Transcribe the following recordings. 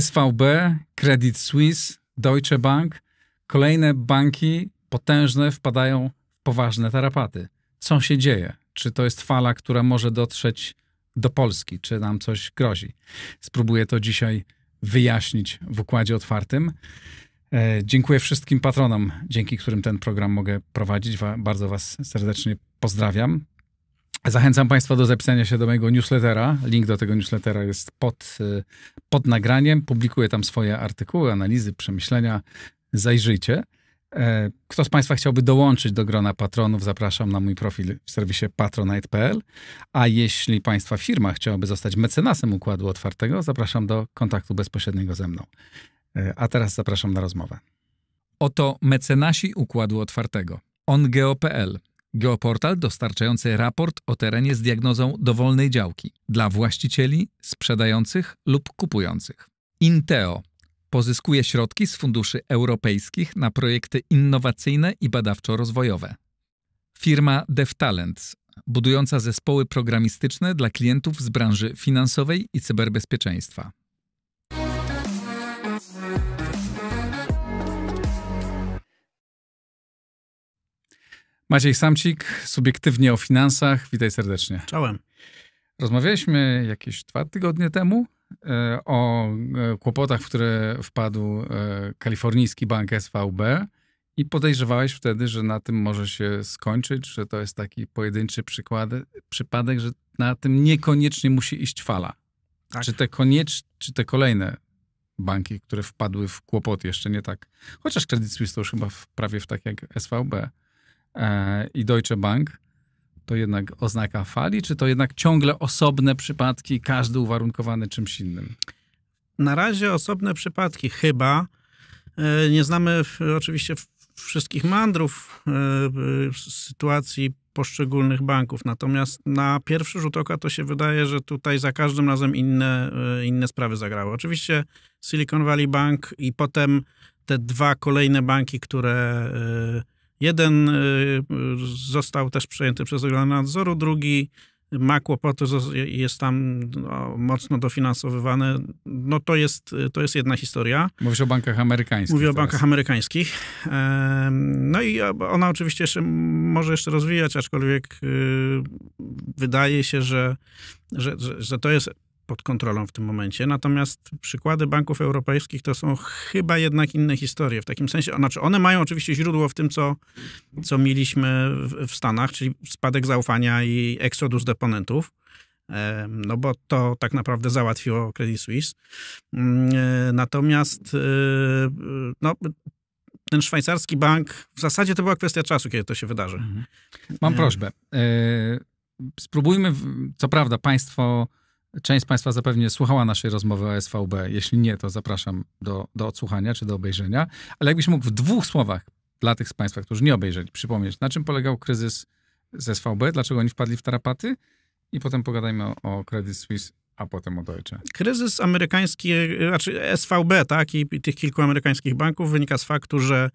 SVB, Credit Suisse, Deutsche Bank, kolejne banki potężne wpadają w poważne tarapaty. Co się dzieje? Czy to jest fala, która może dotrzeć do Polski? Czy nam coś grozi? Spróbuję to dzisiaj wyjaśnić w układzie otwartym. E, dziękuję wszystkim patronom, dzięki którym ten program mogę prowadzić. Bardzo Was serdecznie pozdrawiam. Zachęcam Państwa do zapisania się do mojego newslettera. Link do tego newslettera jest pod, y, pod nagraniem. Publikuję tam swoje artykuły, analizy, przemyślenia. Zajrzyjcie. E, kto z Państwa chciałby dołączyć do grona patronów, zapraszam na mój profil w serwisie patronite.pl. A jeśli Państwa firma chciałaby zostać mecenasem układu otwartego, zapraszam do kontaktu bezpośredniego ze mną. E, a teraz zapraszam na rozmowę. Oto mecenasi układu otwartego. OnGeo.pl Geoportal dostarczający raport o terenie z diagnozą dowolnej działki dla właścicieli, sprzedających lub kupujących. Inteo pozyskuje środki z funduszy europejskich na projekty innowacyjne i badawczo-rozwojowe. Firma DevTalents, budująca zespoły programistyczne dla klientów z branży finansowej i cyberbezpieczeństwa. Maciej Samcik, subiektywnie o finansach. Witaj serdecznie. Czołem. Rozmawialiśmy jakieś dwa tygodnie temu e, o e, kłopotach, w które wpadł e, kalifornijski bank SVB i podejrzewałeś wtedy, że na tym może się skończyć, że to jest taki pojedynczy przykład, przypadek, że na tym niekoniecznie musi iść fala. Tak. Czy, te koniecz, czy te kolejne banki, które wpadły w kłopot jeszcze nie tak, chociaż Credit Suisse to już chyba w, prawie w tak jak SVB, E, i Deutsche Bank, to jednak oznaka fali, czy to jednak ciągle osobne przypadki, każdy uwarunkowany czymś innym? Na razie osobne przypadki, chyba. E, nie znamy oczywiście wszystkich mandrów e, sytuacji poszczególnych banków. Natomiast na pierwszy rzut oka to się wydaje, że tutaj za każdym razem inne, inne sprawy zagrały. Oczywiście Silicon Valley Bank i potem te dwa kolejne banki, które Jeden y, został też przejęty przez organy nadzoru, drugi ma kłopoty, jest tam no, mocno dofinansowywany. No to jest, to jest jedna historia. Mówisz o bankach amerykańskich. Mówię teraz. o bankach amerykańskich. No i ona oczywiście jeszcze, może jeszcze rozwijać, aczkolwiek y, wydaje się, że, że, że, że to jest pod kontrolą w tym momencie. Natomiast przykłady banków europejskich to są chyba jednak inne historie. W takim sensie, znaczy one mają oczywiście źródło w tym, co, co mieliśmy w, w Stanach, czyli spadek zaufania i eksodus deponentów e, no bo to tak naprawdę załatwiło Credit Suisse. Mm, e, natomiast e, no, ten szwajcarski bank, w zasadzie to była kwestia czasu, kiedy to się wydarzy. Mhm. Mam prośbę. Spróbujmy, co prawda, państwo Część z Państwa zapewnie słuchała naszej rozmowy o SVB. Jeśli nie, to zapraszam do, do odsłuchania czy do obejrzenia. Ale jakbyś mógł w dwóch słowach dla tych z Państwa, którzy nie obejrzeli, przypomnieć, na czym polegał kryzys z SVB, dlaczego oni wpadli w tarapaty i potem pogadajmy o, o Credit Suisse a potem o Deutsche. Kryzys amerykański, e, znaczy SVB, tak, i tych kilku amerykańskich banków wynika z faktu, że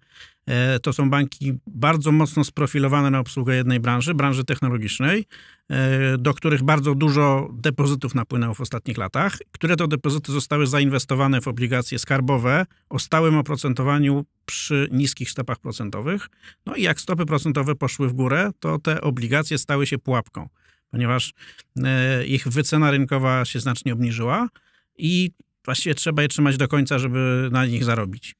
e, to są banki bardzo mocno sprofilowane na obsługę jednej branży, branży technologicznej, e, do których bardzo dużo depozytów napłynęło w ostatnich latach, które to depozyty zostały zainwestowane w obligacje skarbowe o stałym oprocentowaniu przy niskich stopach procentowych. No i jak stopy procentowe poszły w górę, to te obligacje stały się pułapką ponieważ e, ich wycena rynkowa się znacznie obniżyła i właściwie trzeba je trzymać do końca, żeby na nich zarobić.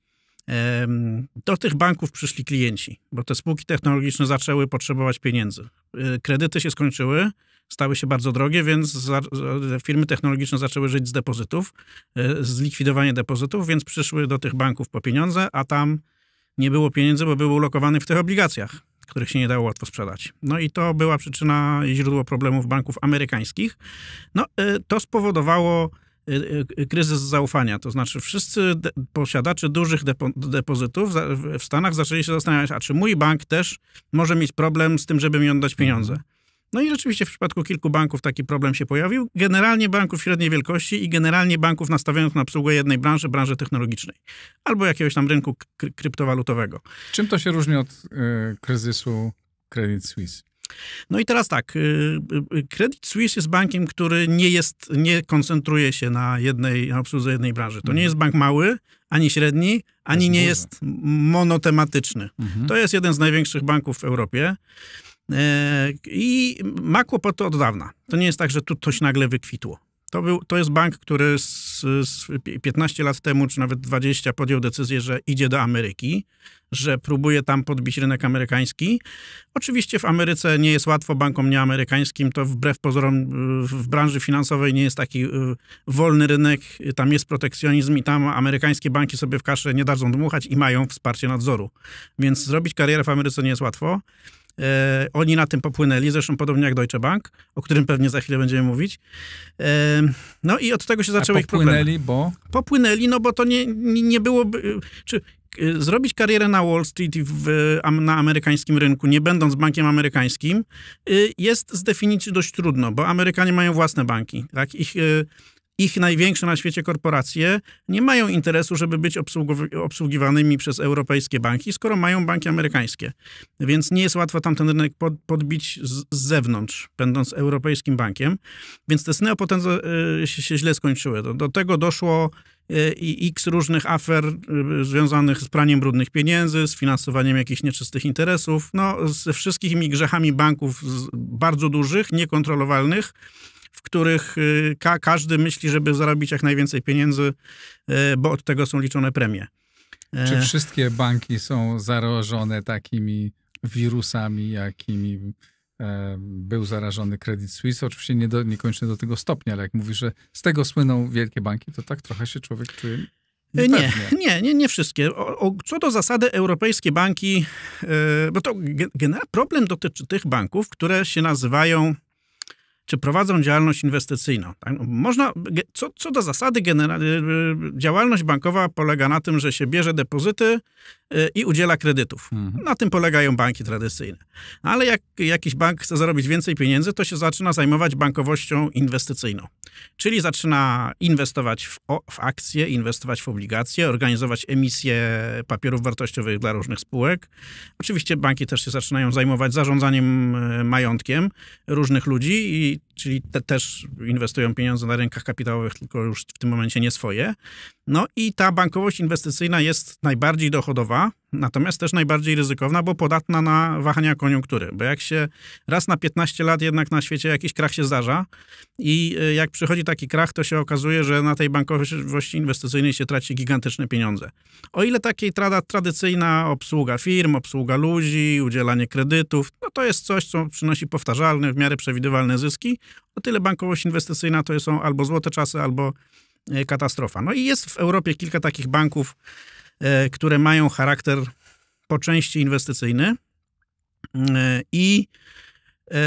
Do tych banków przyszli klienci, bo te spółki technologiczne zaczęły potrzebować pieniędzy. E, kredyty się skończyły, stały się bardzo drogie, więc firmy technologiczne zaczęły żyć z depozytów, e, zlikwidowanie depozytów, więc przyszły do tych banków po pieniądze, a tam nie było pieniędzy, bo były ulokowane w tych obligacjach których się nie dało łatwo sprzedać. No i to była przyczyna i źródło problemów banków amerykańskich. No, y, to spowodowało y, y, kryzys zaufania. To znaczy, wszyscy posiadacze dużych depo depozytów w Stanach zaczęli się zastanawiać, a czy mój bank też może mieć problem z tym, żeby mi oddać pieniądze. No i rzeczywiście w przypadku kilku banków taki problem się pojawił. Generalnie banków średniej wielkości i generalnie banków nastawionych na obsługę jednej branży, branży technologicznej albo jakiegoś tam rynku kry kryptowalutowego. Czym to się różni od y, kryzysu Credit Suisse? No i teraz tak, y, y, y, Credit Suisse jest bankiem, który nie jest, nie koncentruje się na jednej, na obsłudze jednej branży. To nie mhm. jest bank mały, ani średni, ani jest nie duży. jest monotematyczny. Mhm. To jest jeden z największych banków w Europie. E, i ma kłopoty od dawna. To nie jest tak, że tu coś nagle wykwitło. To, był, to jest bank, który z, z 15 lat temu, czy nawet 20, podjął decyzję, że idzie do Ameryki, że próbuje tam podbić rynek amerykański. Oczywiście w Ameryce nie jest łatwo bankom nieamerykańskim, to wbrew pozorom y, w branży finansowej nie jest taki y, wolny rynek, tam jest protekcjonizm i tam amerykańskie banki sobie w kaszę nie dadzą dmuchać i mają wsparcie nadzoru. Więc zrobić karierę w Ameryce nie jest łatwo. E, oni na tym popłynęli, zresztą podobnie jak Deutsche Bank, o którym pewnie za chwilę będziemy mówić. E, no i od tego się zaczęły ich problemy. Popłynęli, bo? Popłynęli, no bo to nie, nie byłoby... E, czy, zrobić karierę na Wall Street i na amerykańskim rynku, nie będąc bankiem amerykańskim, jest z definicji dość trudno, bo Amerykanie mają własne banki. Tak? Ich ich największe na świecie korporacje nie mają interesu, żeby być obsługiwanymi przez europejskie banki, skoro mają banki amerykańskie. Więc nie jest łatwo tam ten rynek pod, podbić z, z, zewnątrz, będąc europejskim bankiem. Więc te sny o potędze y, się, się, źle skończyły. Do, do tego doszło y, i x różnych afer y, związanych z praniem brudnych pieniędzy, z finansowaniem jakichś nieczystych interesów, no, ze wszystkimi grzechami banków bardzo dużych, niekontrolowalnych, w których y, ka każdy myśli, żeby zarobić jak najwięcej pieniędzy, y, bo od tego są liczone premie. E, Czy wszystkie banki są zarażone takimi wirusami, jakimi e, był zarażony Credit Suisse. Oczywiście nie do, niekoniecznie do tego stopnia, ale jak mówisz, że z tego słyną wielkie banki, to tak trochę się człowiek czuje. E, nie, nie, nie, nie wszystkie. O, o, co do zasady, europejskie banki, yy, to problem dotyczy tych banków, które się nazywają czy prowadzą działalność inwestycyjną. Tak? Można, co, co do zasady, genera- y, y, y, działalność bankowa polega na tym, że się bierze depozyty, Y, i udziela kredytów. Mhm. Na tym polegają banki tradycyjne. Ale jak jakiś bank chce zarobić więcej pieniędzy, to się zaczyna zajmować bankowością inwestycyjną. Czyli zaczyna inwestować w, w akcje, inwestować w obligacje, organizować emisje papierów wartościowych dla różnych spółek. Oczywiście banki też się zaczynają zajmować zarządzaniem y, majątkiem różnych ludzi i czyli te też inwestują pieniądze na rynkach kapitałowych, tylko już w tym momencie nie swoje. No i ta bankowość inwestycyjna jest najbardziej dochodowa, Natomiast też najbardziej ryzykowna, bo podatna na wahania koniunktury. Bo jak się raz na 15 lat jednak na świecie jakiś krach się zdarza i e, jak przychodzi taki krach, to się okazuje, że na tej bankowości inwestycyjnej się traci gigantyczne pieniądze. O ile takiej trada, tradycyjna obsługa firm, obsługa ludzi, udzielanie kredytów, no to jest coś, co przynosi powtarzalne, w miarę przewidywalne zyski, o tyle bankowość inwestycyjna to są albo złote czasy, albo e, katastrofa. No i jest w Europie kilka takich banków, E, które mają charakter po części inwestycyjny e, i e,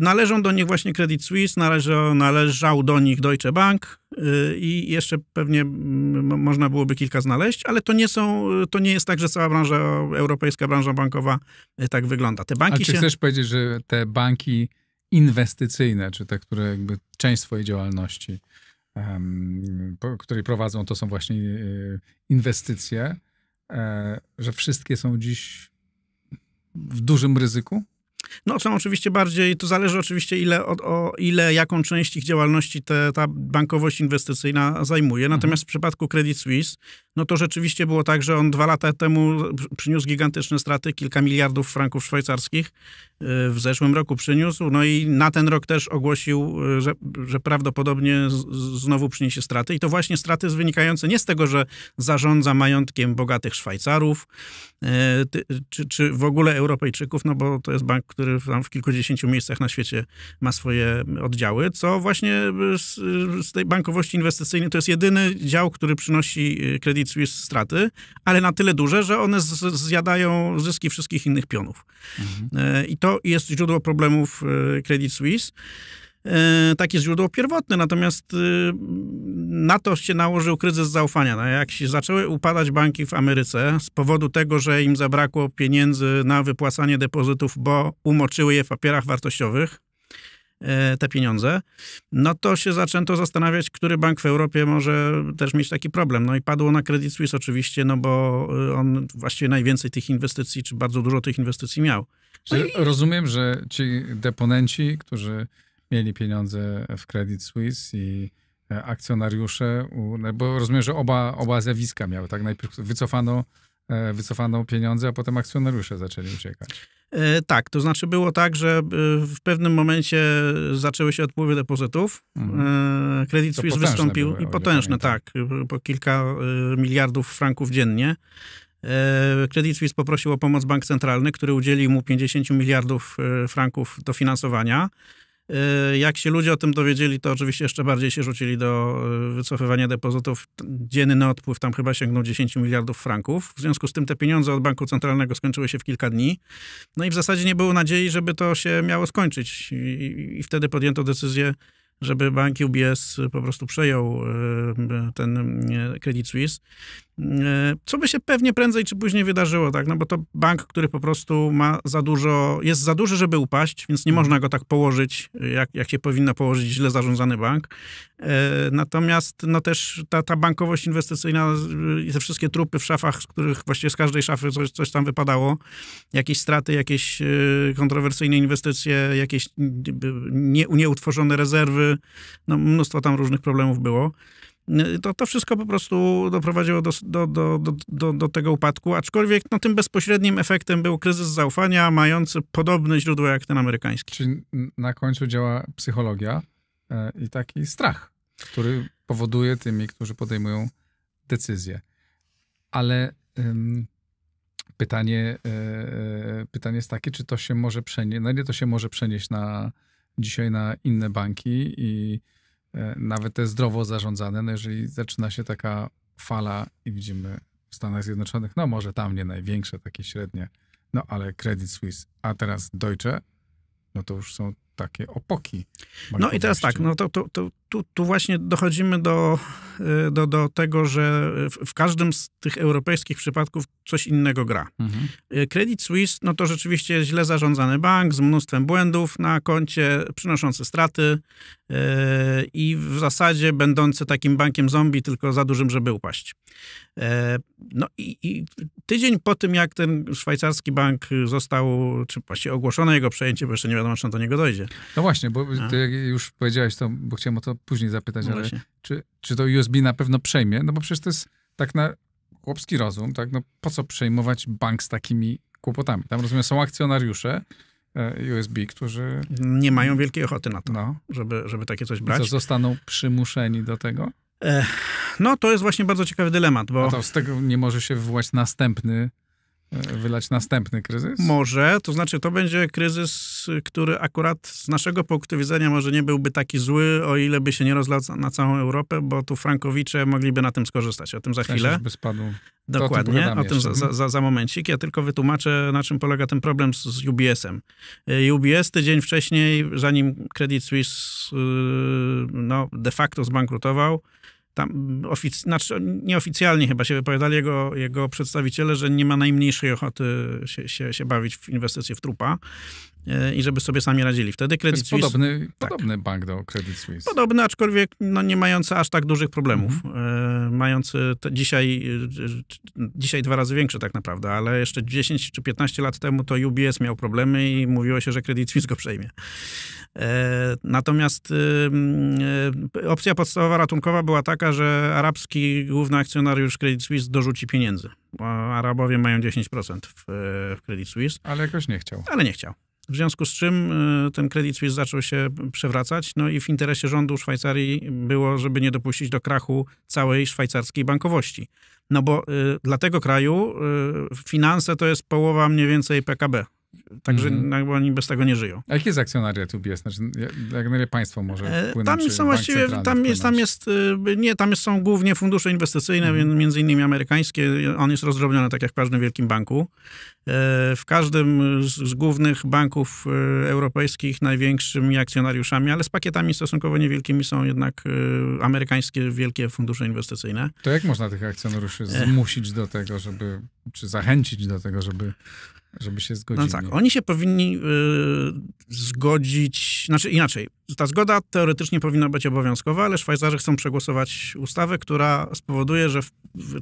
należą do nich właśnie Credit Suisse, należał, należał do nich Deutsche Bank i jeszcze pewnie można byłoby kilka znaleźć, ale to nie są, to nie jest tak, że cała branża, europejska branża bankowa tak wygląda. Te banki A czy się... chcesz powiedzieć, że te banki inwestycyjne, czy te, które jakby część swojej działalności której prowadzą, to są właśnie e, inwestycje, e, że wszystkie są dziś w dużym ryzyku? No, są oczywiście bardziej, to zależy oczywiście, ile, o, o, ile jaką część ich działalności te, ta bankowość inwestycyjna zajmuje. Natomiast mhm. w przypadku Credit Suisse, no to rzeczywiście było tak, że on dwa lata temu przyniósł gigantyczne straty, kilka miliardów franków szwajcarskich. Y, w zeszłym roku przyniósł. No i na ten rok też ogłosił, y, że, że prawdopodobnie z, znowu przyniesie straty. I to właśnie straty wynikające nie z tego, że zarządza majątkiem bogatych Szwajcarów y, czy, czy w ogóle Europejczyków, no bo to jest bank, który tam w kilkudziesięciu miejscach na świecie ma swoje oddziały, co właśnie z, z tej bankowości inwestycyjnej to jest jedyny dział, który przynosi Credit Suisse straty, ale na tyle duże, że one z, zjadają zyski wszystkich innych pionów. Mhm. I to to jest źródło problemów e, Credit Suisse. E, takie źródło pierwotne, natomiast e, na to się nałożył kryzys zaufania. No, jak się zaczęły upadać banki w Ameryce z powodu tego, że im zabrakło pieniędzy na wypłacanie depozytów, bo umoczyły je w papierach wartościowych, E, te pieniądze, no to się zaczęto zastanawiać, który bank w Europie może też mieć taki problem. No i padło na Credit Suisse oczywiście, no bo e, on właściwie najwięcej tych inwestycji, czy bardzo dużo tych inwestycji miał. No rozumiem, że ci deponenci, którzy mieli pieniądze w Credit Suisse i e, akcjonariusze, no bo rozumiem, że oba, oba zjawiska miały, tak? Najpierw wycofano, wycofano pieniądze, a potem akcjonariusze zaczęli uciekać. E, tak, to znaczy było tak, że e, w pewnym momencie zaczęły się odpływy depozytów. Mhm. E, Suisse wystąpił były, i potężne, tak, po kilka miliardów franków dziennie. Kredyt Suisse poprosił o pomoc bank centralny, który udzielił mu 50 miliardów franków dofinansowania. E, jak się ludzie o tym dowiedzieli, to oczywiście jeszcze bardziej się rzucili do e, wycofywania depozytów. Dzienny odpływ tam chyba sięgnął 10 miliardów franków. W związku z tym te pieniądze od Banku Centralnego skończyły się w kilka dni. No i w zasadzie nie było nadziei, żeby to się miało skończyć. I, i wtedy podjęto decyzję, żeby bank UBS po prostu przejął e, ten Credit Suisse. E, co by się pewnie prędzej czy później wydarzyło, tak? No bo to bank, który po prostu ma za dużo, jest za duży, żeby upaść, więc nie mhm. można go tak położyć, jak, jak się powinno położyć źle zarządzany bank. E, natomiast no też ta, ta bankowość inwestycyjna e, i te wszystkie trupy w szafach, z których właściwie z każdej szafy coś, coś tam wypadało, jakieś straty, jakieś kontrowersyjne inwestycje, jakieś nie, nieutworzone rezerwy, no mnóstwo tam różnych problemów było. Y, to, to wszystko po prostu doprowadziło do, do, do, do, do tego upadku, aczkolwiek no, tym bezpośrednim efektem był kryzys zaufania mający podobne źródła jak ten amerykański. Czyli na końcu działa psychologia e, i taki strach, który powoduje tymi, którzy podejmują decyzje. Ale ym, pytanie, yy, pytanie jest takie, czy to się może przenieść, na ile to się może przenieść na dzisiaj na inne banki i E, nawet te zdrowo zarządzane, no jeżeli zaczyna się taka fala i widzimy w Stanach Zjednoczonych, no może tam nie największe, takie średnie, no ale Credit Suisse, a teraz Deutsche, no to już są takie opoki. No i teraz tak, no to, to, to tu, tu, właśnie dochodzimy do, y, do, do tego, że w, w każdym z tych europejskich przypadków coś innego gra. Mhm. Y, Credit Suisse, no to rzeczywiście źle zarządzany bank z mnóstwem błędów na koncie, przynoszący straty yy, i w zasadzie będący takim bankiem zombie, tylko za dużym, żeby upaść. Yy, no i, i, tydzień po tym, jak ten szwajcarski bank został, czy właściwie ogłoszone jego przejęcie, bo jeszcze nie wiadomo, czy na do niego dojdzie, no właśnie, bo ty już powiedziałeś to, bo chciałem o to później zapytać, no ale czy, czy to USB na pewno przejmie? No bo przecież to jest tak na chłopski rozum, tak? No po co przejmować bank z takimi kłopotami? Tam rozumiem, są akcjonariusze, e, USB, którzy. Nie mają wielkiej ochoty na to, no. żeby, żeby takie coś brać. I co, zostaną przymuszeni do tego? E, no, to jest właśnie bardzo ciekawy dylemat, bo. to z tego nie może się wywołać następny E, wylać następny kryzys? Może, to znaczy to będzie kryzys, który akurat z naszego punktu widzenia może nie byłby taki zły, o ile by się nie rozlał na całą Europę, bo tu frankowicze mogliby na tym skorzystać. O tym za Część chwilę. by spadł. Dokładnie, o tym, o tym za, za, za, momencik. Ja tylko wytłumaczę, na czym polega ten problem z, z UBS-em. E, UBS tydzień wcześniej, zanim Credit Suisse y, no, de facto zbankrutował, tam mm, ofic- znaczy nieoficjalnie chyba się wypowiadali jego, jego przedstawiciele, że nie ma najmniejszej ochoty się, się, się bawić w inwestycje w trupa i żeby sobie sami radzili. Wtedy Credit to jest Suisse... Podobny, tak. bank do Credit Suisse. Podobny, aczkolwiek no, nie mający aż tak dużych problemów. Mhm. E, mający te, dzisiaj, e, dzisiaj dwa razy większy tak naprawdę, ale jeszcze 10 czy 15 lat temu to UBS miał problemy i mówiło się, że Credit Suisse go przejmie. E, natomiast opcja podstawowa ratunkowa była taka, że arabski główny akcjonariusz Credit Suisse dorzuci pieniędzy. Arabowie mają 10% w, w Credit Suisse. Ale jakoś nie chciał. Ale nie chciał. W związku z czym e, ten kredyt Suisse zaczął się przewracać, no i w interesie rządu Szwajcarii było, żeby nie dopuścić do krachu całej szwajcarskiej bankowości. No bo y, dla tego kraju y, finanse to jest połowa mniej więcej PKB Także mm. oni bez tego nie żyją. A jakie jest akcjonariat UBS? Znaczy, jak na państwo może wpłynąć? E, tam są właściwie, tam jest, tam jest, e, nie, tam jest, są głównie fundusze inwestycyjne, mm. między innymi amerykańskie. On jest rozdrobniony tak jak w każdym wielkim banku. E, w każdym z, z głównych banków europejskich największymi akcjonariuszami, ale z pakietami stosunkowo niewielkimi są jednak amerykańskie wielkie fundusze inwestycyjne. To jak można tych akcjonariuszy zmusić do tego, żeby, czy zachęcić do tego, żeby żeby się no zgodzili. No tak, oni się powinni y, zgodzić, znaczy inaczej, ta zgoda teoretycznie powinna być obowiązkowa, ale Szwajcarzy chcą przegłosować ustawę, która spowoduje, że w, w,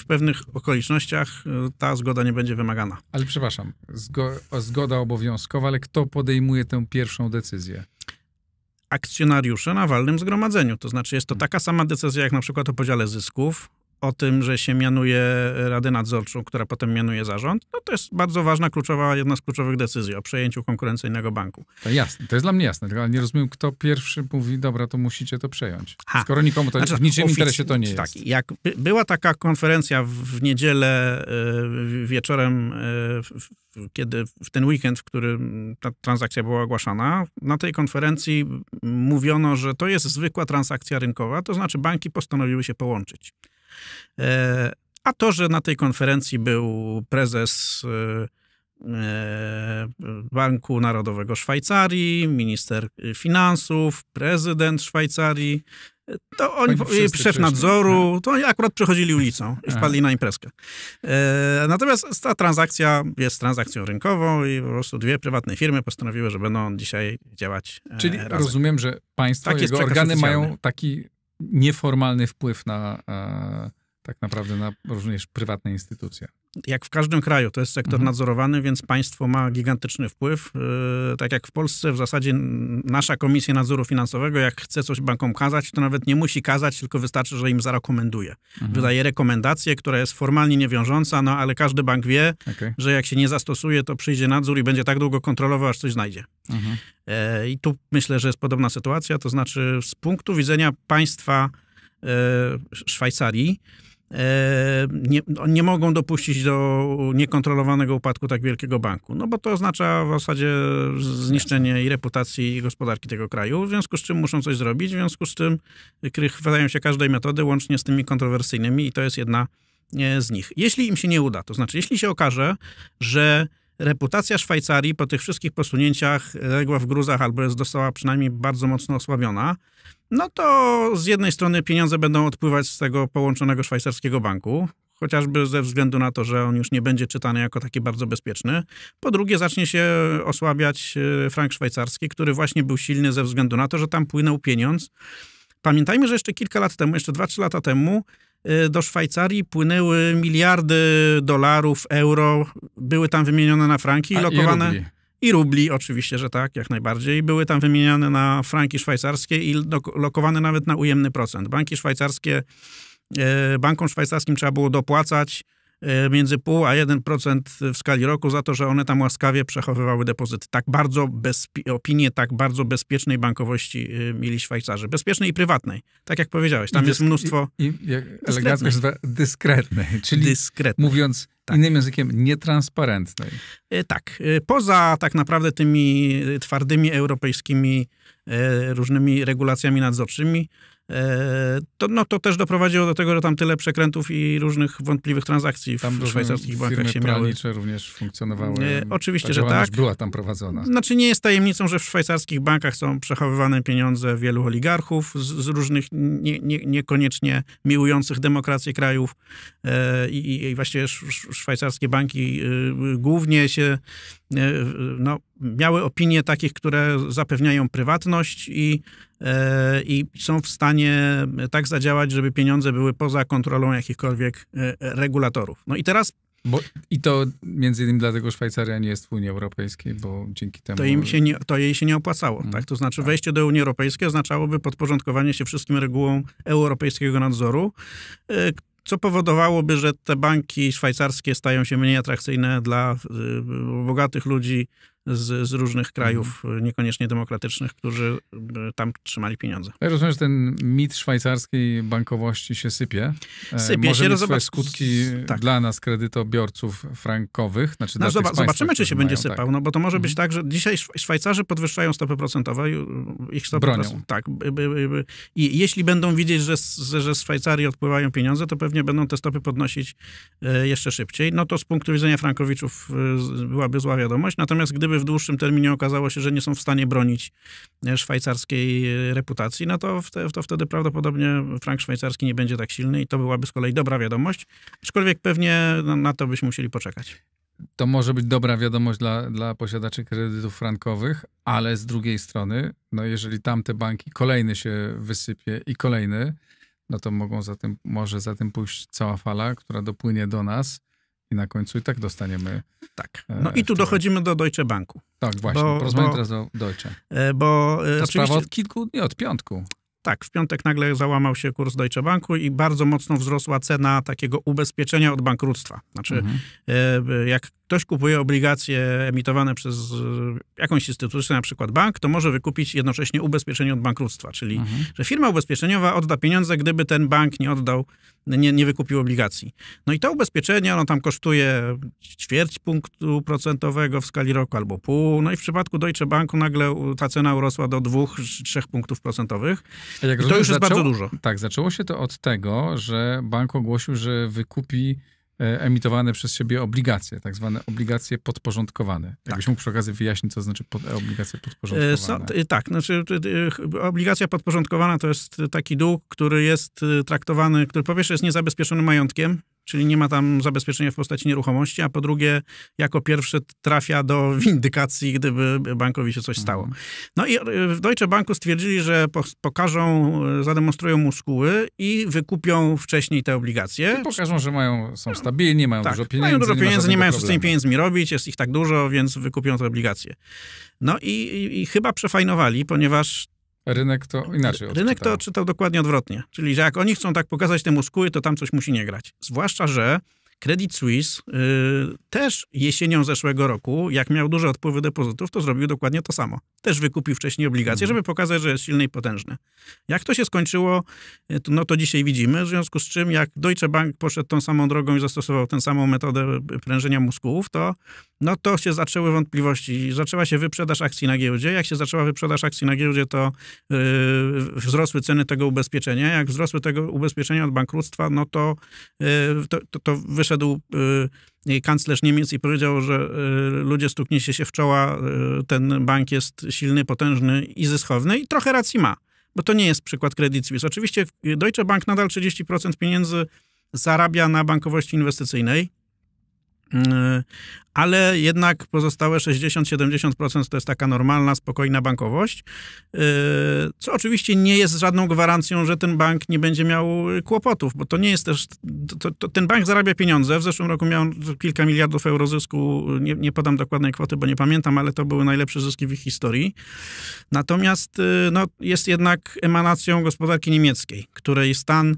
w pewnych okolicznościach y, ta zgoda nie będzie wymagana. Ale przepraszam, zgo, zgoda obowiązkowa, ale kto podejmuje tę pierwszą decyzję? Akcjonariusze na walnym zgromadzeniu. To znaczy, jest to hmm. taka sama decyzja jak na przykład o podziale zysków, o tym, że się mianuje Radę Nadzorczą, która potem mianuje zarząd, no to jest bardzo ważna, kluczowa, jedna z kluczowych decyzji o przejęciu konkurencyjnego banku. To jasne, to jest dla mnie jasne, tylko nie rozumiem, kto pierwszy mówi, dobra, to musicie to przejąć. Ha. Skoro nikomu to, znaczy, w niczym interesie to nie tak, jest. jak by, była taka konferencja w, w niedzielę e, wieczorem, e, w, kiedy w ten weekend, w którym ta transakcja była ogłaszana, na tej konferencji mówiono, że to jest zwykła transakcja rynkowa, to znaczy banki postanowiły się połączyć. E, a to, że na tej konferencji był prezes e, Banku Narodowego Szwajcarii, minister finansów, prezydent Szwajcarii, e, to oni, oni szef nadzoru, no. to oni akurat przechodzili ulicą i wpadli na imprezkę. natomiast ta transakcja jest transakcją rynkową i po prostu dwie prywatne firmy postanowiły, że będą dzisiaj działać Czyli razem. rozumiem, że państwo, tak jego organy mają taki nieformalny wpływ na e, tak naprawdę na również prywatne instytucje. Jak w każdym kraju, to jest sektor mhm. nadzorowany, więc państwo ma gigantyczny wpływ. Y, tak jak w Polsce, w zasadzie nasza Komisja Nadzoru Finansowego, jak chce coś bankom kazać, to nawet nie musi kazać, tylko wystarczy, że im zarekomenduje. Mhm. Wydaje rekomendację, która jest formalnie niewiążąca, no ale każdy bank wie, okay. że jak się nie zastosuje, to przyjdzie nadzór i będzie tak długo kontrolował, aż coś znajdzie. Mhm. E, I tu myślę, że jest podobna sytuacja, to znaczy z punktu widzenia państwa e, Szwajcarii, E, nie, no, nie, mogą dopuścić do niekontrolowanego upadku tak wielkiego banku. No bo to oznacza w zasadzie zniszczenie i reputacji, i gospodarki tego kraju, w związku z czym muszą coś zrobić, w związku z czym chwytają się każdej metody, łącznie z tymi kontrowersyjnymi i to jest jedna e, z nich. Jeśli im się nie uda, to znaczy jeśli się okaże, że reputacja Szwajcarii po tych wszystkich posunięciach legła w gruzach albo jest została przynajmniej bardzo mocno osłabiona, no to z jednej strony pieniądze będą odpływać z tego połączonego szwajcarskiego banku, chociażby ze względu na to, że on już nie będzie czytany jako taki bardzo bezpieczny. Po drugie, zacznie się osłabiać e, frank szwajcarski, który właśnie był silny ze względu na to, że tam płynął pieniądz. Pamiętajmy, że jeszcze kilka lat temu, jeszcze 2-3 lata temu, Y, do Szwajcarii płynęły miliardy dolarów, euro, były tam wymienione na franki i lokowane. I rubli. I rubli, oczywiście, że tak, jak najbardziej. Były tam wymieniane na franki szwajcarskie i lokowane nawet na ujemny procent. Banki szwajcarskie, y, bankom szwajcarskim trzeba było dopłacać Y, między pół a 1% w skali roku za to, że one tam łaskawie przechowywały depozyty. Tak bardzo opinie, tak bardzo bezpiecznej bankowości y, mieli Szwajcarzy. Bezpiecznej i prywatnej. Tak jak powiedziałeś, tam jest mnóstwo i, i, jak elegancko się dyskretnej. Czyli mówiąc tak. innym językiem, nietransparentnej. Y, tak. Poza tak naprawdę tymi twardymi europejskimi różnymi regulacjami nadzorczymi, E, to, no, to też doprowadziło do tego, że tam tyle przekrętów i różnych wątpliwych transakcji tam w szwajcarskich bankach się miały. również funkcjonowały. E, oczywiście, że tak. była tam prowadzona. Znaczy nie jest tajemnicą, że w szwajcarskich bankach są przechowywane pieniądze wielu oligarchów z, z różnych nie, nie, niekoniecznie miłujących demokrację krajów e, i, i właściwie szwajcarskie banki y, głównie się y, no, miały opinie takich, które zapewniają prywatność i E, i są w stanie tak zadziałać, żeby pieniądze były poza kontrolą jakichkolwiek e, regulatorów. No i teraz bo, I to między innymi dlatego Szwajcaria nie jest w Unii Europejskiej, bo dzięki temu... To, im się nie, to jej się nie opłacało, mm. tak? To znaczy tak. wejście do Unii Europejskiej oznaczałoby podporządkowanie się wszystkim regułom europejskiego nadzoru, e, co powodowałoby, że te banki szwajcarskie stają się mniej atrakcyjne dla bogatych ludzi z, z różnych krajów, mhm. Y, niekoniecznie demokratycznych, którzy y, tam trzymali pieniądze. Ja rozumiem, że ten mit szwajcarskiej bankowości się sypie. E, sypie Może się, mieć no zobacz... skutki tak. dla nas, kredytobiorców frankowych, znaczy no, zoba Zobaczymy, czy się mają, będzie tak. sypał, tak. no bo to może mhm. być tak, że dzisiaj Szwajcarzy podwyższają stopy procentowe, y, ich stopy Bronią. Procentowe, tak. I jeśli będą widzieć, że, że z Szwajcarii odpływają pieniądze, to pewnie będą te stopy podnosić jeszcze szybciej. No to z punktu widzenia frankowiczów byłaby zła wiadomość. Natomiast gdyby w dłuższym terminie okazało się, że nie są w stanie bronić e, szwajcarskiej e, reputacji, no to, wtedy, to wtedy prawdopodobnie frank szwajcarski nie będzie tak silny i to byłaby z kolei dobra wiadomość, aczkolwiek pewnie na to byśmy musieli poczekać. To może być dobra wiadomość dla, dla posiadaczy kredytów frankowych, ale z drugiej strony, no jeżeli tamte banki kolejny się wysypie i kolejny, no to mogą za tym, może za tym pójść cała fala, która dopłynie do nas i na końcu i tak dostaniemy. Tak. E, no i tu dochodzimy do Deutsche Banku. Tak, właśnie. Bo, Porozmawiamy teraz o Deutsche. E, bo e, Ta oczywiście... od kilku dni, od piątku. Tak, w piątek nagle załamał się kurs Deutsche Banku i bardzo mocno wzrosła cena takiego ubezpieczenia od bankructwa. Znaczy, mhm. jak ktoś kupuje obligacje emitowane przez e, jakąś instytucję, na przykład bank, to może wykupić jednocześnie ubezpieczenie od bankructwa, czyli mhm. że firma ubezpieczeniowa odda pieniądze, gdyby ten bank nie oddał, nie, nie wykupił obligacji. No i to ubezpieczenie, ono tam kosztuje ćwierć punktu procentowego w skali roku albo pół, no i w przypadku Deutsche Banku nagle ta cena urosła do dwóch, trzech punktów procentowych. to już jest bardzo dużo. Tak, zaczęło się to od tego, że bank ogłosił, że wykupi E, emitowane przez siebie obligacje, tak zwane obligacje podporządkowane. Jakbyś tak. mógł przy okazji wyjaśnić, co znaczy pod, obligacje podporządkowane. E, są, e, tak, znaczy, obligacja podporządkowana to jest taki dług, który jest traktowany, który po pierwsze jest niezabezpieczony majątkiem, czyli nie ma tam zabezpieczenia w postaci nieruchomości, a po drugie, jako pierwszy trafia do windykacji, gdyby bankowi się coś mhm. stało. No i e, w Deutsche Banku stwierdzili, że pokażą, e, zademonstrują muskuły i wykupią wcześniej te obligacje. I pokażą, że mają, są stabilni, mają tak, dużo pieniędzy. Mają dużo pieniędzy, nie, mają co z tymi pieniędzmi robić, jest ich tak dużo, więc wykupią te obligacje. No i, i, i chyba przefajnowali, ponieważ Rynek to inaczej odczytał. Rynek to odczytał dokładnie odwrotnie. Czyli, że jak oni chcą tak pokazać te skóry, to tam coś musi nie grać. Zwłaszcza, że Credit Suisse y, też jesienią zeszłego roku, jak miał duże odpływy depozytów, to zrobił dokładnie to samo. Też wykupił wcześniej obligacje, mhm. żeby pokazać, że jest silny i potężny. Jak to się skończyło, y, to, no to dzisiaj widzimy, w związku z czym jak Deutsche Bank poszedł tą samą drogą i zastosował tę samą metodę y, y, prężenia mózgów, to no to się zaczęły wątpliwości. Zaczęła się wyprzedaż akcji na giełdzie. Jak się zaczęła wyprzedaż akcji na giełdzie, to yy, wzrosły ceny tego ubezpieczenia. Jak wzrosły tego ubezpieczenia od bankructwa, no to, yy, to, to, to wyszło wyszedł y, kanclerz Niemiec i powiedział, że y, ludzie stukniecie się w czoła, y, ten bank jest silny, potężny i zyskowny i trochę racji ma, bo to nie jest przykład Credit Suisse. Oczywiście Deutsche Bank nadal 30% pieniędzy zarabia na bankowości inwestycyjnej, Yy, ale jednak pozostałe 60-70% to jest taka normalna, spokojna bankowość, yy, co oczywiście nie jest żadną gwarancją, że ten bank nie będzie miał kłopotów, bo to nie jest też, to, to, ten bank zarabia pieniądze, w zeszłym roku miał kilka miliardów euro zysku, nie, nie podam dokładnej kwoty, bo nie pamiętam, ale to były najlepsze zyski w ich historii, natomiast yy, no, jest jednak emanacją gospodarki niemieckiej, której stan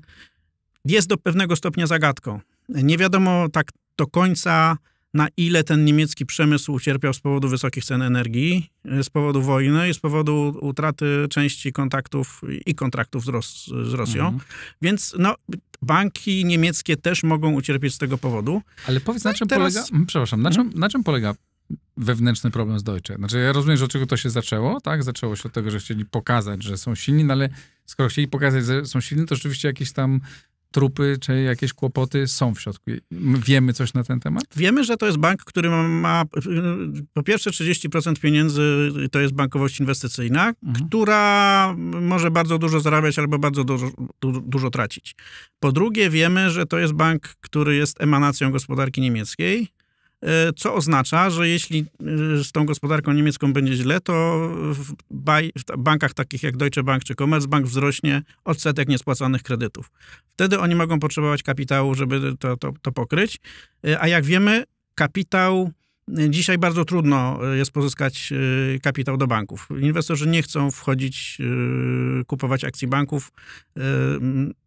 jest do pewnego stopnia zagadką. Nie wiadomo tak do końca, na ile ten niemiecki przemysł ucierpiał z powodu wysokich cen energii, z powodu wojny i z powodu utraty części kontaktów i kontraktów z, Ros z Rosją. Mhm. Więc no, banki niemieckie też mogą ucierpieć z tego powodu. Ale powiedz, na no czym teraz... polega... Mm, przepraszam, na mhm. czym, mhm. na czym polega wewnętrzny problem z Deutsche. Znaczy, ja rozumiem, że od czego to się zaczęło, tak? Zaczęło się od tego, że chcieli pokazać, że są silni, no ale skoro chcieli pokazać, że są silni, to rzeczywiście jakieś tam trupy czy jakieś kłopoty są w środku. Wiemy coś na ten temat? Wiemy, że to jest bank, który ma po pierwsze 30% pieniędzy to jest bankowość inwestycyjna, mhm. która może bardzo dużo zarabiać albo bardzo dużo, dużo tracić. Po drugie wiemy, że to jest bank, który jest emanacją gospodarki niemieckiej E, co oznacza, że jeśli e, z tą gospodarką niemiecką będzie źle, to w, bankach takich jak Deutsche Bank czy Commerzbank wzrośnie odsetek niespłacanych kredytów. Wtedy oni mogą potrzebować kapitału, żeby to, to, to pokryć, e, a jak wiemy, kapitał Dzisiaj bardzo trudno e, jest pozyskać e, kapitał do banków. Inwestorzy nie chcą wchodzić, e, kupować akcji banków,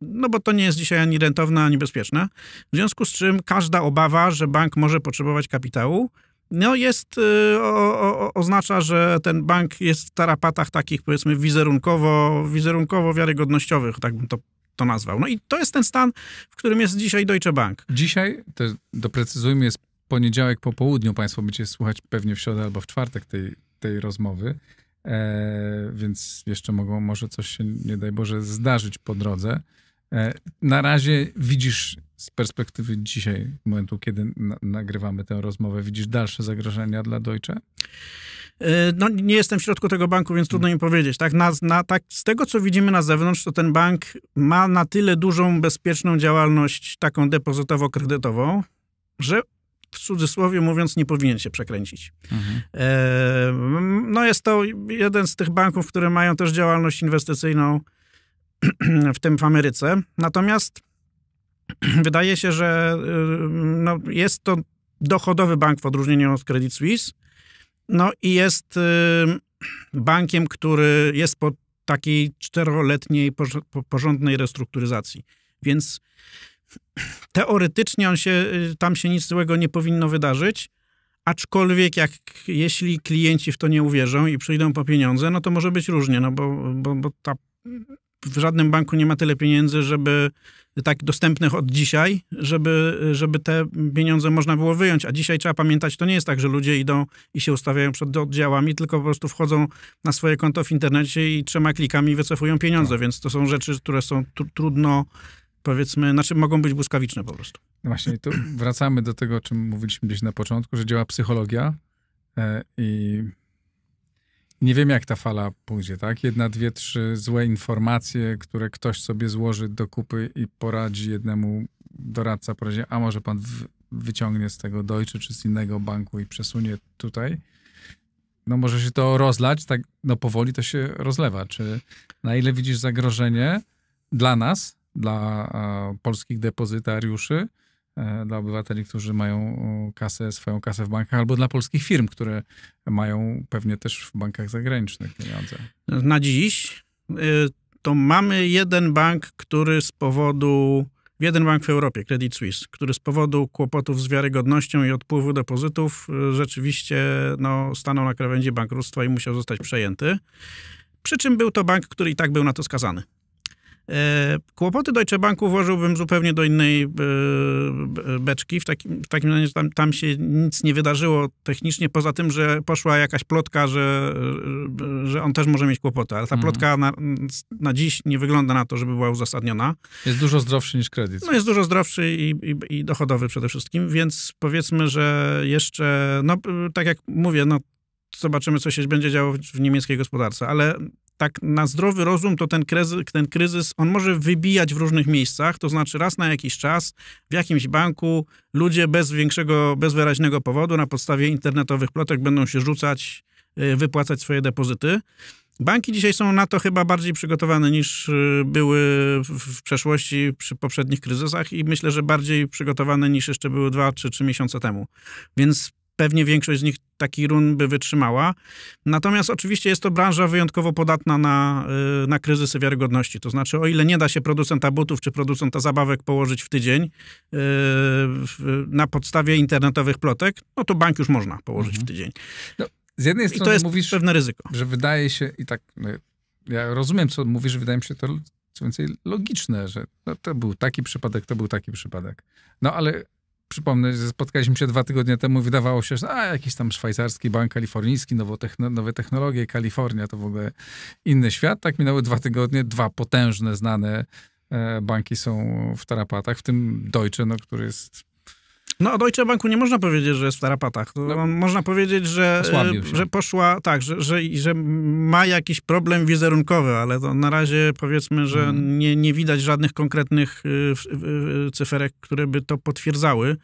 no bo to nie jest dzisiaj ani rentowne, ani bezpieczne. W związku z czym każda obawa, że bank może potrzebować kapitału, no jest, o, o, oznacza, że ten bank jest w tarapatach takich powiedzmy wizerunkowo, wizerunkowo wiarygodnościowych, tak bym to to nazwał. No i to jest ten stan, w którym jest dzisiaj Deutsche Bank. Dzisiaj, to doprecyzujmy, jest poniedziałek po południu. Państwo będziecie słuchać pewnie w środę albo w czwartek tej, tej rozmowy, e, więc jeszcze mogą, może coś się, nie daj Boże, zdarzyć po drodze. E, na razie widzisz z perspektywy dzisiaj, momentu, kiedy na, nagrywamy tę rozmowę, widzisz dalsze zagrożenia dla Deutsche? E, no, nie jestem w środku tego banku, więc trudno im powiedzieć. Tak? Na, na, tak, z tego, co widzimy na zewnątrz, to ten bank ma na tyle dużą, bezpieczną działalność, taką depozytowo-kredytową, że w cudzysłowie mówiąc, nie powinien się przekręcić. Mhm. E, no jest to jeden z tych banków, które mają też działalność inwestycyjną, w tym w Ameryce. Natomiast wydaje się, że y, no, jest to dochodowy bank w odróżnieniu od Credit Suisse. No i jest y, bankiem, który jest po takiej czteroletniej porządnej restrukturyzacji. Więc teoretycznie on się, y, tam się nic złego nie powinno wydarzyć, aczkolwiek jak, jeśli klienci w to nie uwierzą i przyjdą po pieniądze, no to może być różnie, no bo, bo, bo ta, w żadnym banku nie ma tyle pieniędzy, żeby tak dostępnych od dzisiaj, żeby, żeby te pieniądze można było wyjąć. A dzisiaj trzeba pamiętać, to nie jest tak, że ludzie idą i się ustawiają przed oddziałami, tylko po prostu wchodzą na swoje konto w internecie i trzema klikami wycofują pieniądze, tak. więc to są rzeczy, które są tr trudno powiedzmy, znaczy mogą być błyskawiczne po prostu. No właśnie, tu wracamy do tego, o czym mówiliśmy gdzieś na początku, że działa psychologia e, i nie wiem, jak ta fala pójdzie, tak? Jedna, dwie, trzy złe informacje, które ktoś sobie złoży do kupy i poradzi jednemu doradca, poradzi, a może pan wyciągnie z tego Deutsche czy z innego banku i przesunie tutaj. No może się to rozlać, tak no powoli to się rozlewa. Czy na ile widzisz zagrożenie dla nas, dla e, polskich depozytariuszy, e, dla obywateli, którzy mają e, kasę, swoją kasę w bankach, albo dla polskich firm, które mają pewnie też w bankach zagranicznych pieniądze. Na dziś to mamy jeden bank, który z powodu jeden bank w Europie, Credit Suisse, który z powodu kłopotów z wiarygodnością i odpływu depozytów rzeczywiście no, stanął na krawędzi bankructwa i musiał zostać przejęty. Przy czym był to bank, który i tak był na to skazany. E, kłopoty Deutsche Banku włożyłbym zupełnie do innej e, beczki. W takim, w takim razie tam, tam się nic nie wydarzyło technicznie, poza tym, że poszła jakaś plotka, że, e, że on też może mieć kłopoty. Ale ta mhm. plotka na, na dziś nie wygląda na to, żeby była uzasadniona. Jest dużo zdrowszy niż kredyt. No jest dużo zdrowszy i, i, i dochodowy przede wszystkim, więc powiedzmy, że jeszcze, no tak jak mówię, no zobaczymy, co się będzie działo w niemieckiej gospodarce, ale tak na zdrowy rozum to ten kryzys, ten kryzys, on może wybijać w różnych miejscach, to znaczy raz na jakiś czas w jakimś banku ludzie bez większego, bez wyraźnego powodu na podstawie internetowych plotek będą się rzucać, y, wypłacać swoje depozyty. Banki dzisiaj są na to chyba bardziej przygotowane niż y, były w przeszłości przy poprzednich kryzysach i myślę, że bardziej przygotowane niż jeszcze były dwa czy trzy miesiące temu. Więc pewnie większość z nich taki run by wytrzymała. Natomiast oczywiście jest to branża wyjątkowo podatna na, y, na kryzysy wiarygodności. To znaczy, o ile nie da się producenta butów czy producenta zabawek położyć w tydzień y, na podstawie internetowych plotek, no to bank już można położyć mhm. w tydzień. No, z jednej strony I to jest mówisz, pewne ryzyko. że wydaje się, i tak no, ja rozumiem, co mówisz, wydaje mi się to co więcej logiczne, że no, to był taki przypadek, to był taki przypadek. No ale przypomnę, że spotkaliśmy się dwa tygodnie temu i wydawało się, że a, jakiś tam szwajcarski bank kalifornijski, nowe technologie, Kalifornia to w ogóle inny świat. Tak minęły dwa tygodnie, dwa potężne, znane e, banki są w tarapatach, w tym Deutsche, no, który jest no o Deutsche Banku nie można powiedzieć, że jest w tarapatach. No, można powiedzieć, że, e, że poszła, tak, że, że, że ma jakiś problem wizerunkowy, ale to na razie powiedzmy, że mhm. nie, nie widać żadnych konkretnych e, cyferek, które by to potwierdzały.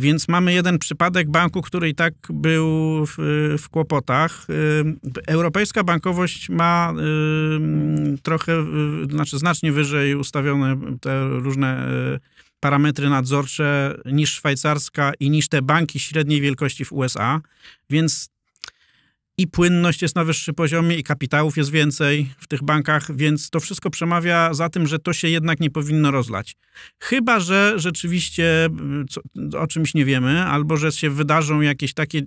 Więc mamy jeden przypadek banku, który i tak był w, w kłopotach. E, europejska bankowość ma trochę, znaczy znacznie wyżej ustawione te różne parametry nadzorcze niż szwajcarska i niż te banki średniej wielkości w USA, więc i płynność jest na wyższym poziomie, i kapitałów jest więcej w tych bankach, więc to wszystko przemawia za tym, że to się jednak nie powinno rozlać. Chyba, że rzeczywiście co, o czymś nie wiemy, albo że się wydarzą jakieś takie y,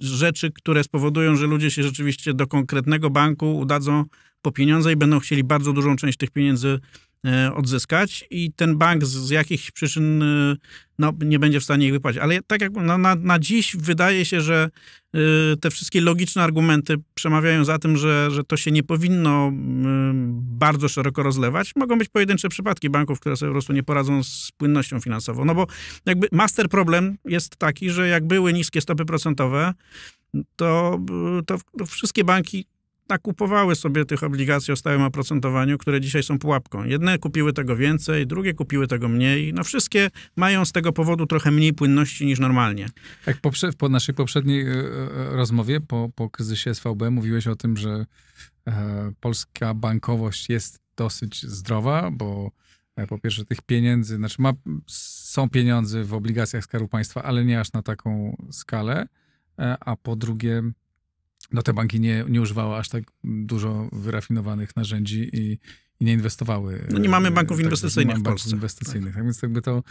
rzeczy, które spowodują, że ludzie się rzeczywiście do konkretnego banku udadzą po pieniądze i będą chcieli bardzo dużą część tych pieniędzy E, odzyskać i ten bank z, z jakichś przyczyn e, no, nie będzie w stanie ich wypłacić. Ale tak jak no, na, na dziś wydaje się, że y, te wszystkie logiczne argumenty przemawiają za tym, że, że to się nie powinno y, bardzo szeroko rozlewać. Mogą być pojedyncze przypadki banków, które sobie po prostu nie poradzą z płynnością finansową. No bo jakby master problem jest taki, że jak były niskie stopy procentowe, to, to, to wszystkie banki nakupowały sobie tych obligacji o stałym oprocentowaniu, które dzisiaj są pułapką. Jedne kupiły tego więcej, drugie kupiły tego mniej. No wszystkie mają z tego powodu trochę mniej płynności niż normalnie. Jak poprze po naszej poprzedniej e, e, rozmowie, po, po kryzysie SVB, mówiłeś o tym, że e, polska bankowość jest dosyć zdrowa, bo e, po pierwsze tych pieniędzy, znaczy ma, są pieniądze w obligacjach Skarbu Państwa, ale nie aż na taką skalę, e, a po drugie no te banki nie, nie używały aż tak dużo wyrafinowanych narzędzi i, i nie inwestowały. No nie mamy e, banków tak, inwestycyjnych mamy w Polsce. Banków inwestycyjnych. Tak więc jakby to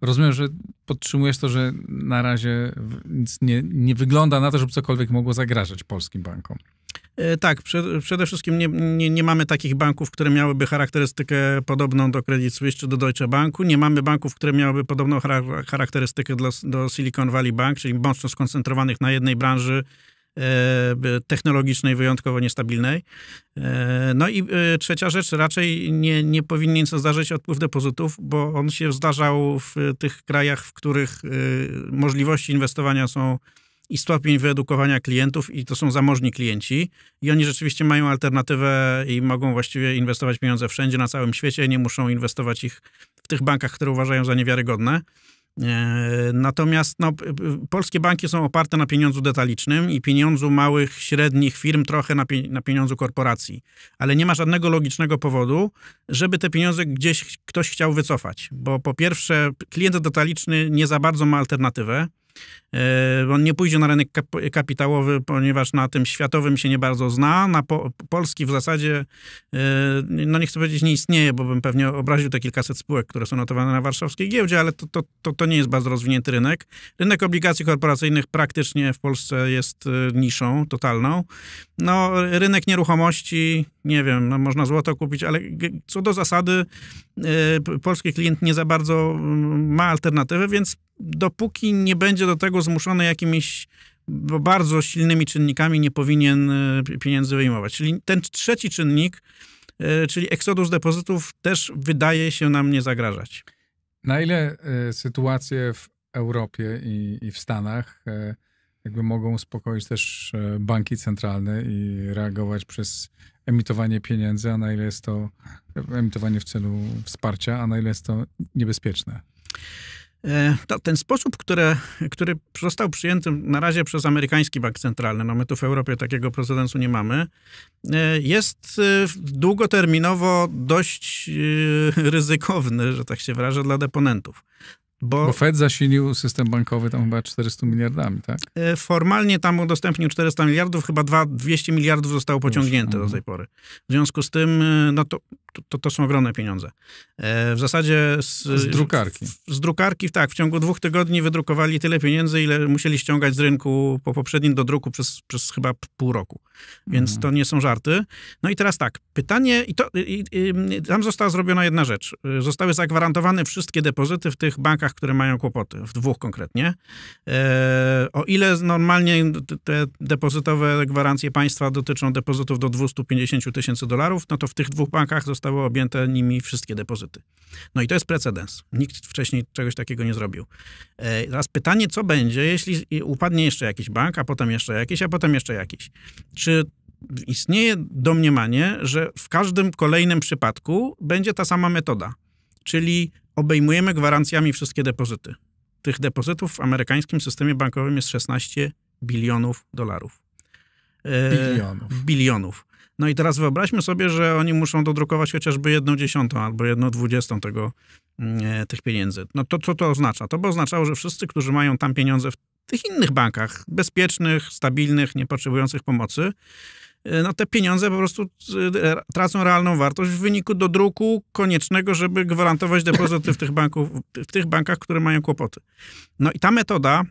rozumiem, że podtrzymujesz to, że na razie nic nie, nie wygląda na to, żeby cokolwiek mogło zagrażać polskim bankom. E, tak, przede wszystkim nie, nie, nie, mamy takich banków, które miałyby charakterystykę podobną do Credit Suisse czy do Deutsche Banku. Nie mamy banków, które miałyby podobną charakterystykę do, do Silicon Valley Bank, czyli mocno skoncentrowanych na jednej branży, E, technologicznej wyjątkowo niestabilnej. E, no i e, trzecia rzecz, raczej nie, nie powinien co zdarzyć odpływ depozytów, bo on się zdarzał w tych krajach, w których możliwości inwestowania są i stopień wyedukowania klientów, i to są zamożni klienci. I oni rzeczywiście mają alternatywę i mogą właściwie inwestować pieniądze wszędzie na całym świecie, nie muszą inwestować ich w tych bankach, które uważają za niewiarygodne. E, natomiast no, polskie banki są oparte na pieniądzu detalicznym i pieniądzu małych, średnich firm, trochę na, pie, na pieniądzu korporacji. Ale nie ma żadnego logicznego powodu, żeby te pieniądze gdzieś ktoś chciał wycofać. Bo po pierwsze, klient detaliczny nie za bardzo ma alternatywę. On nie pójdzie na rynek kapitałowy, ponieważ na tym światowym się nie bardzo zna. Na po polski w zasadzie, y, no nie chcę powiedzieć, nie istnieje, bo bym pewnie obraził te kilkaset spółek, które są notowane na warszawskiej giełdzie, ale to, to, to, to nie jest bardzo rozwinięty rynek. Rynek obligacji korporacyjnych praktycznie w Polsce jest y, niszą totalną. No, rynek nieruchomości, nie wiem, no, można złoto kupić, ale co do zasady, y, polski klient nie za bardzo mm, ma alternatywę, więc dopóki nie będzie do tego zmuszony jakimiś bardzo silnymi czynnikami, nie powinien e, pieniędzy wyjmować. Czyli ten trzeci czynnik, e, czyli eksodus depozytów, też wydaje się nam nie zagrażać. Na ile e, sytuacje w Europie i, i w Stanach jakby mogą uspokoić też banki centralne i reagować przez emitowanie pieniędzy, a na ile jest to emitowanie w celu wsparcia, a na ile jest to niebezpieczne? E, ten sposób, który, który został przyjęty na razie przez amerykański bank centralny, no my tu w Europie takiego precedensu nie mamy, e, jest e, długoterminowo dość ryzykowny, że tak się wyrażę, dla deponentów. Bo, bo Fed zasilił system bankowy tam chyba 400 miliardami, tak? E, formalnie tam udostępnił 400 miliardów, chyba 2, 200 miliardów zostało pociągnięte Już, do mhm. tej pory. W związku z tym, e, no to, to, to są ogromne pieniądze. E, w zasadzie... Z, z drukarki. Z, z drukarki, tak. W ciągu dwóch tygodni wydrukowali tyle pieniędzy, ile musieli ściągać z rynku po poprzednim do druku przez, przez chyba pół roku. Więc mhm. to nie są żarty. No i teraz tak, pytanie... I to, i, i, tam została zrobiona jedna rzecz. Zostały zagwarantowane wszystkie depozyty w tych bankach które mają kłopoty, w dwóch konkretnie. E, o ile normalnie te depozytowe gwarancje państwa dotyczą depozytów do 250 tysięcy dolarów, no to w tych dwóch bankach zostały objęte nimi wszystkie depozyty. No i to jest precedens. Nikt wcześniej czegoś takiego nie zrobił. E, teraz pytanie, co będzie, jeśli upadnie jeszcze jakiś bank, a potem jeszcze jakiś, a potem jeszcze jakiś. Czy istnieje domniemanie, że w każdym kolejnym przypadku będzie ta sama metoda? Czyli obejmujemy gwarancjami wszystkie depozyty. Tych depozytów w amerykańskim systemie bankowym jest 16 bilionów dolarów. E, bilionów. Bilionów. No i teraz wyobraźmy sobie, że oni muszą dodrukować chociażby jedną dziesiątą albo jedną dwudziestą tego, mm, e, tych pieniędzy. No to co to oznacza? To by oznaczało, że wszyscy, którzy mają tam pieniądze w tych innych bankach, bezpiecznych, stabilnych, nie potrzebujących pomocy, no te pieniądze po prostu e, tracą realną wartość w wyniku do druku koniecznego, żeby gwarantować depozyty w tych, banków, w tych bankach, które mają kłopoty. No i ta metoda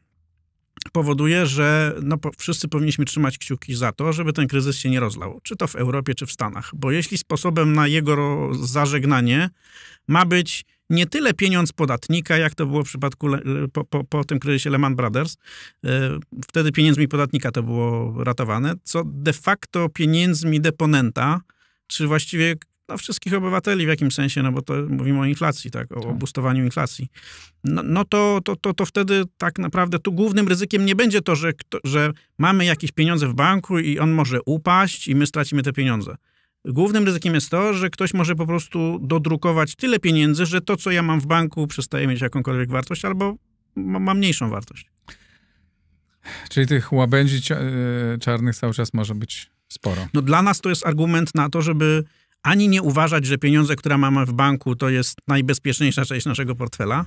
powoduje, że no, wszyscy powinniśmy trzymać kciuki za to, żeby ten kryzys się nie rozlał, czy to w Europie, czy w Stanach. Bo jeśli sposobem na jego zażegnanie ma być nie tyle pieniądz podatnika, jak to było w przypadku le, po, po, po, tym kryzysie Lehman Brothers. E, wtedy pieniędzmi podatnika to było ratowane, co de facto pieniędzmi deponenta, czy właściwie no, wszystkich obywateli w jakimś sensie, no bo to mówimy o inflacji, tak, o, tak. inflacji. No, no, to, to, to, to wtedy tak naprawdę tu głównym ryzykiem nie będzie to, że, że mamy jakieś pieniądze w banku i on może upaść i my stracimy te pieniądze. Głównym ryzykiem jest to, że ktoś może po prostu dodrukować tyle pieniędzy, że to, co ja mam w banku, przestaje mieć jakąkolwiek wartość albo ma, mniejszą wartość. Czyli tych łabędzi e, czarnych cały czas może być sporo. No dla nas to jest argument na to, żeby ani nie uważać, że pieniądze, które mamy w banku, to jest najbezpieczniejsza część naszego portfela,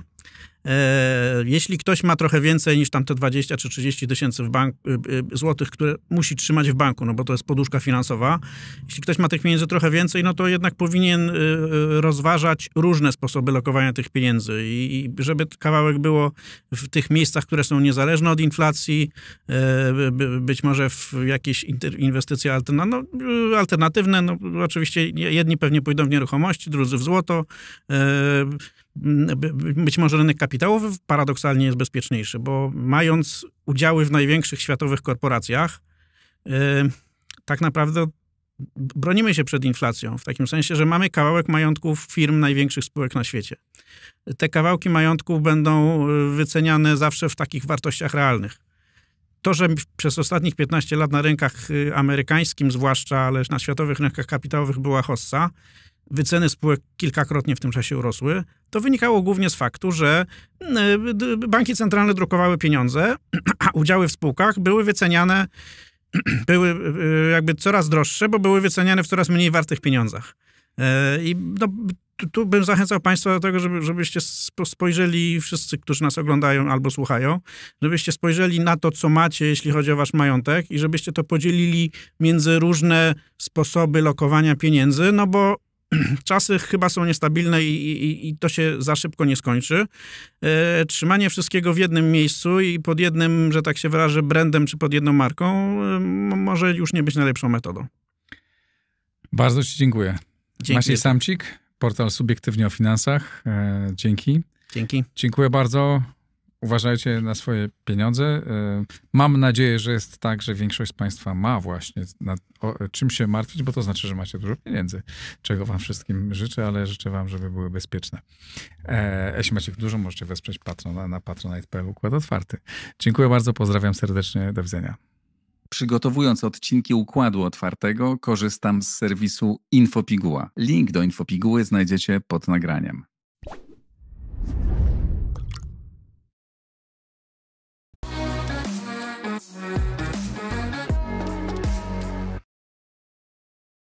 E, jeśli ktoś ma trochę więcej niż tam te 20 czy 30 tysięcy bank, y, y, złotych, które musi trzymać w banku, no bo to jest poduszka finansowa, jeśli ktoś ma tych pieniędzy trochę więcej, no to jednak powinien y, rozważać różne sposoby lokowania tych pieniędzy i żeby kawałek było w tych miejscach, które są niezależne od inflacji, e, być może w jakieś inwestycje no, alternatywne, no oczywiście jedni pewnie pójdą w nieruchomości, drudzy w złoto, e, Mm, być może rynek kapitałowy paradoksalnie jest bezpieczniejszy, bo mając udziały w największych światowych korporacjach, y, tak naprawdę bronimy się przed inflacją, w takim sensie, że mamy kawałek majątków firm największych spółek na świecie. Te kawałki majątków będą y, wyceniane zawsze w takich wartościach realnych. To, że przez ostatnich 15 lat na rynkach y, amerykańskim zwłaszcza, ale na światowych rynkach kapitałowych była hossa, wyceny spółek kilkakrotnie w tym czasie urosły, to wynikało głównie z faktu, że e, banki centralne drukowały pieniądze, a udziały w spółkach były wyceniane, były e, jakby coraz droższe, bo były wyceniane w coraz mniej wartych pieniądzach. E, I no, tu, tu, bym zachęcał Państwa do tego, żeby, żebyście spojrzeli, wszyscy, którzy nas oglądają albo słuchają, żebyście spojrzeli na to, co macie, jeśli chodzi o Wasz majątek, i żebyście to podzielili między różne sposoby lokowania pieniędzy, no bo czasy chyba są niestabilne i, i, i, to się za szybko nie skończy. E, trzymanie wszystkiego w jednym miejscu i pod jednym, że tak się wyrażę, brandem czy pod jedną marką e, może już nie być najlepszą metodą. Bardzo Ci dziękuję. Dzięki. Maciej Samcik, portal Subiektywnie o Finansach. E, dzięki. Dzięki. Dziękuję bardzo uważajcie na swoje pieniądze. E, mam nadzieję, że jest tak, że większość z Państwa ma właśnie nad, o, czym się martwić, bo to znaczy, że macie dużo pieniędzy, czego Wam wszystkim życzę, ale życzę Wam, żeby były bezpieczne. E, jeśli macie dużo, możecie wesprzeć patrona na patronite.pl Układ Otwarty. Dziękuję bardzo, pozdrawiam serdecznie, do widzenia. Przygotowując odcinki Układu Otwartego, korzystam z serwisu Infopiguła. Link do Infopiguły znajdziecie pod nagraniem.